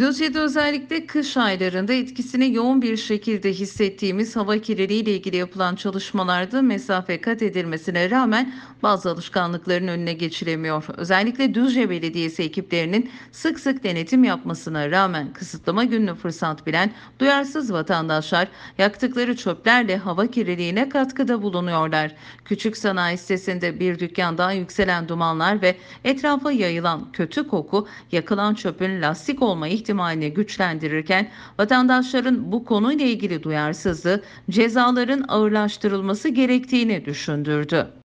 Dosyada özellikle kış aylarında etkisini yoğun bir şekilde hissettiğimiz hava kirliliği ilgili yapılan çalışmalarda mesafe kat edilmesine rağmen bazı alışkanlıkların önüne geçilemiyor. Özellikle Düzce Belediyesi ekiplerinin sık sık denetim yapmasına rağmen kısıtlama gününü fırsat bilen duyarsız vatandaşlar yaktıkları çöplerle hava kirliliğine katkıda bulunuyorlar. Küçük sanayi sitesinde bir dükkandan yükselen dumanlar ve etrafa yayılan kötü koku yakılan çöpün lastik olmayı ihtimalini güçlendirirken vatandaşların bu konuyla ilgili duyarsızlığı cezaların ağırlaştırılması gerektiğini düşündürdü.